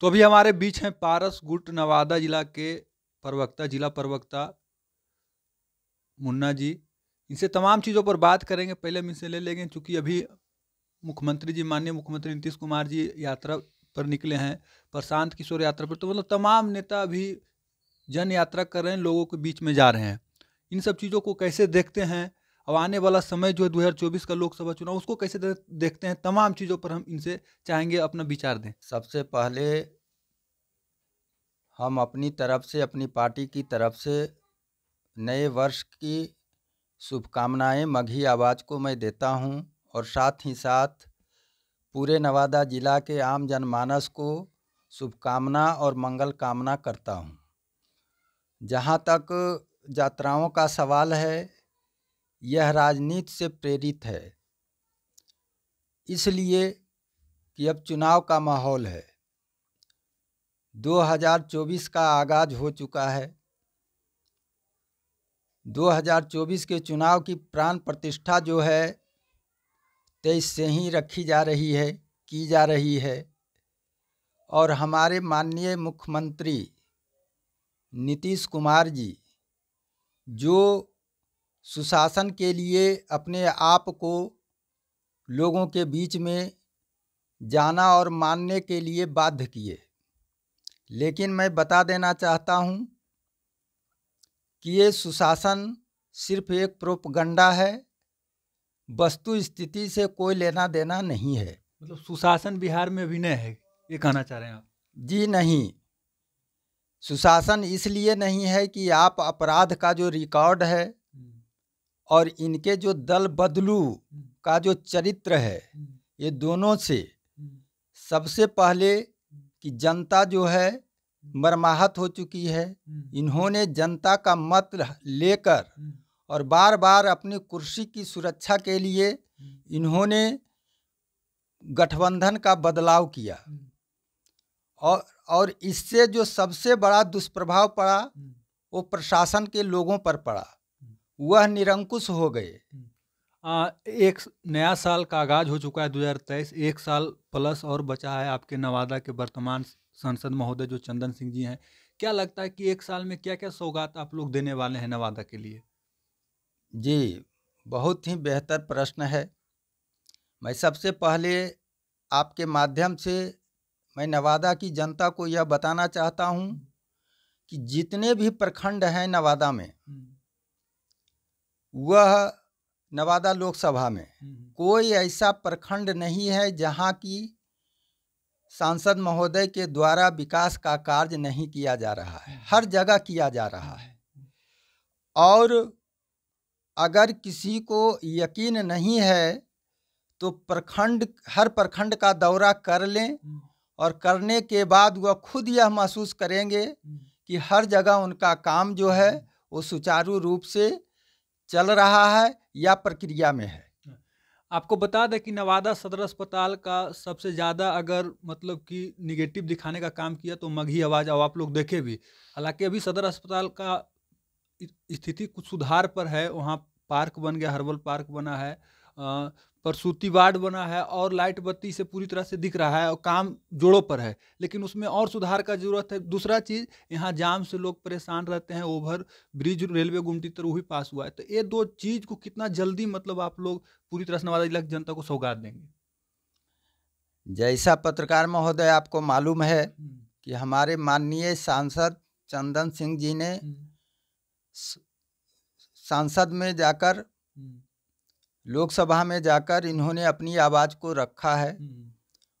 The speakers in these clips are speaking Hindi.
तो अभी हमारे बीच हैं पारस गुट नवादा जिला के प्रवक्ता जिला प्रवक्ता मुन्ना जी इनसे तमाम चीज़ों पर बात करेंगे पहले हम इनसे ले लेंगे चूँकि अभी मुख्यमंत्री जी माननीय मुख्यमंत्री नीतीश कुमार जी यात्रा पर निकले हैं प्रशांत किशोर यात्रा पर तो मतलब तमाम नेता अभी जन यात्रा कर रहे हैं लोगों के बीच में जा रहे हैं इन सब चीज़ों को कैसे देखते हैं और आने वाला समय जो है दो का लोकसभा चुनाव उसको कैसे देखते हैं तमाम चीज़ों पर हम इनसे चाहेंगे अपना विचार दें सबसे पहले हम अपनी तरफ से अपनी पार्टी की तरफ से नए वर्ष की शुभकामनाएं मघी आवाज़ को मैं देता हूं और साथ ही साथ पूरे नवादा ज़िला के आम जनमानस को शुभकामना और मंगल कामना करता हूं जहां तक यात्राओं का सवाल है यह राजनीति से प्रेरित है इसलिए कि अब चुनाव का माहौल है 2024 का आगाज हो चुका है 2024 के चुनाव की प्राण प्रतिष्ठा जो है तेईस से ही रखी जा रही है की जा रही है और हमारे माननीय मुख्यमंत्री नीतीश कुमार जी जो सुशासन के लिए अपने आप को लोगों के बीच में जाना और मानने के लिए बाध्य किए लेकिन मैं बता देना चाहता हूँ कि ये सुशासन सिर्फ एक प्रोपगंडा है वस्तु स्थिति से कोई लेना देना नहीं है मतलब सुशासन बिहार में अभिनय है ये कहना चाह रहे हैं आप जी नहीं सुशासन इसलिए नहीं है कि आप अपराध का जो रिकॉर्ड है और इनके जो दल बदलू का जो चरित्र है ये दोनों से सबसे पहले कि जनता जो है मरमाहत हो चुकी है इन्होंने जनता का मत लेकर और बार बार अपनी कुर्सी की सुरक्षा के लिए इन्होंने गठबंधन का बदलाव किया और और इससे जो सबसे बड़ा दुष्प्रभाव पड़ा वो प्रशासन के लोगों पर पड़ा वह निरंकुश हो गए आ, एक नया साल का आगाज हो चुका है दो हज़ार तेईस एक साल प्लस और बचा है आपके नवादा के वर्तमान सांसद महोदय जो चंदन सिंह जी हैं क्या लगता है कि एक साल में क्या क्या सौगात आप लोग देने वाले हैं नवादा के लिए जी बहुत ही बेहतर प्रश्न है मैं सबसे पहले आपके माध्यम से मैं नवादा की जनता को यह बताना चाहता हूँ कि जितने भी प्रखंड हैं नवादा में हम्म। वह नवादा लोकसभा में हम्म, हम्म। कोई ऐसा प्रखंड नहीं है जहां की सांसद महोदय के द्वारा विकास का कार्य नहीं किया जा रहा है हम्म, हर जगह किया जा रहा है और अगर किसी को यकीन नहीं है तो प्रखंड हर प्रखंड का दौरा कर लें और करने के बाद वह खुद यह महसूस करेंगे कि हर जगह उनका काम जो है वो सुचारू रूप से चल रहा है या प्रक्रिया में है आपको बता दें कि नवादा सदर अस्पताल का सबसे ज़्यादा अगर मतलब कि निगेटिव दिखाने का काम किया तो मगही आवाज़ आओ आप लोग देखे भी हालांकि अभी सदर अस्पताल का स्थिति कुछ सुधार पर है वहाँ पार्क बन गया हर्बल पार्क बना है प्रसूति वार्ड बना है और लाइट बत्ती से पूरी तरह से दिख रहा है और काम जोड़ों पर है लेकिन उसमें और सुधार का जरूरत है दूसरा चीज़ यहाँ जाम से लोग परेशान रहते हैं ओवर ब्रिज रेलवे गुमटी तरह ही पास हुआ है तो ये दो चीज़ को कितना जल्दी मतलब आप लोग पूरी तरह से नवादा जिला की जनता को सौगात देंगे जैसा पत्रकार महोदय आपको मालूम है हम्म। कि हमारे माननीय सांसद चंदन सिंह जी ने हम्म। सांसद में जाकर हम्म। लोकसभा में जाकर इन्होंने अपनी आवाज़ को रखा है हम्म।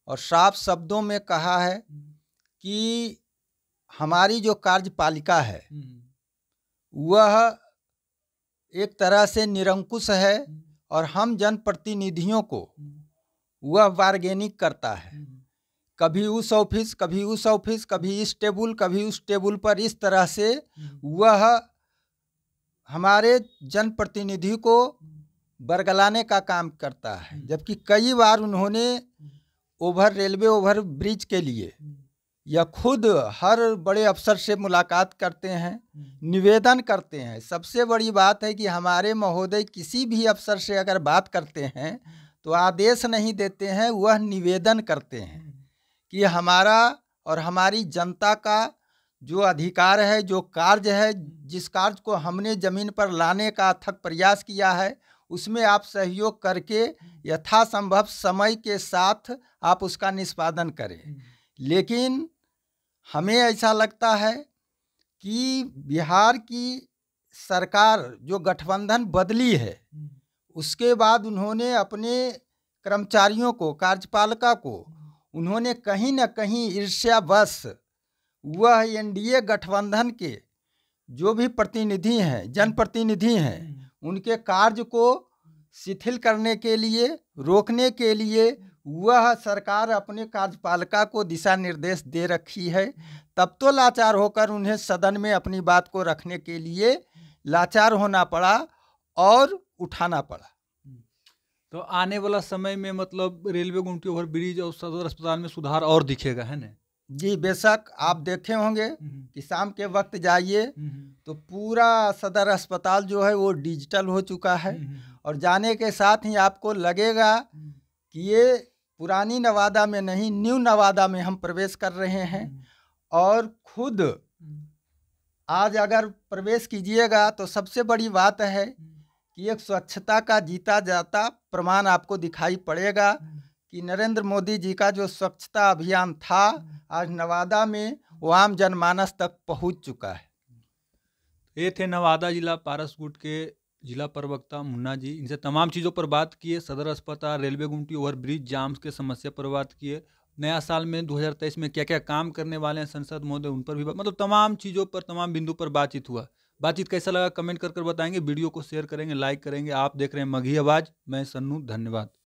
और साफ शब्दों में कहा है हम्म। कि हमारी जो कार्यपालिका है हम्म। वह एक तरह से निरंकुश है और हम जनप्रतिनिधियों को वह बार्गेनिंग करता है कभी उस ऑफिस कभी उस ऑफिस कभी इस टेबल कभी उस टेबल पर इस तरह से वह हमारे जनप्रतिनिधि को बरगलाने का काम करता है हम्म। जबकि कई बार उन्होंने हम्म। ओवर रेलवे ओवर ब्रिज के लिए हम्म। या खुद हर बड़े अफसर से मुलाकात करते हैं निवेदन करते हैं सबसे बड़ी बात है कि हमारे महोदय किसी भी अफसर से अगर बात करते हैं तो आदेश नहीं देते हैं वह निवेदन करते हैं कि हमारा और हमारी जनता का जो अधिकार है जो कार्य है जिस कार्य को हमने ज़मीन पर लाने का अथक प्रयास किया है उसमें आप सहयोग करके यथासंभव समय के साथ आप उसका निष्पादन करें हम्म। लेकिन हमें ऐसा लगता है कि बिहार की सरकार जो गठबंधन बदली है हम्म। उसके बाद उन्होंने अपने कर्मचारियों को कार्यपालिका को हम्म। उन्होंने कहीं ना कहीं ईर्ष्यावश वह एनडीए गठबंधन के जो भी प्रतिनिधि हैं जनप्रतिनिधि हैं उनके कार्य को शिथिल करने के लिए रोकने के लिए वह सरकार अपने कार्यपालिका को दिशा निर्देश दे रखी है तब तो लाचार होकर उन्हें सदन में अपनी बात को रखने के लिए लाचार होना पड़ा और उठाना पड़ा तो आने वाला समय में मतलब रेलवे गुमटी ओवर ब्रिज और सदर अस्पताल में सुधार और दिखेगा है ना जी बेशक आप देखे होंगे हम्म, हम्म। कि शाम के वक्त जाइए हम्म, तो पूरा सदर अस्पताल जो है वो डिजिटल हो चुका है और जाने के साथ ही आपको लगेगा कि ये पुरानी नवादा में नहीं न्यू नवादा में हम प्रवेश कर रहे हैं और खुद आज अगर प्रवेश कीजिएगा तो सबसे बड़ी बात है कि एक स्वच्छता का जीता जाता प्रमाण आपको दिखाई पड़ेगा कि नरेंद्र मोदी जी का जो स्वच्छता अभियान था हम्म। आज नवादा में वो आम जनमानस तक पहुंच चुका है ये थे नवादा जिला पारस गुट के जिला प्रवक्ता मुन्ना जी इनसे तमाम चीज़ों पर बात किए सदर अस्पताल रेलवे गुमटी ओवरब्रिज जाम्स के समस्या पर बात किए नया साल में 2023 में क्या क्या काम करने वाले हैं संसद महोदय उन पर भी मतलब तमाम चीज़ों पर तमाम बिंदु पर बातचीत हुआ बातचीत कैसा लगा कमेंट कर कर बताएंगे वीडियो को शेयर करेंगे लाइक करेंगे आप देख रहे हैं मघी आवाज़ मैं सन्नू धन्यवाद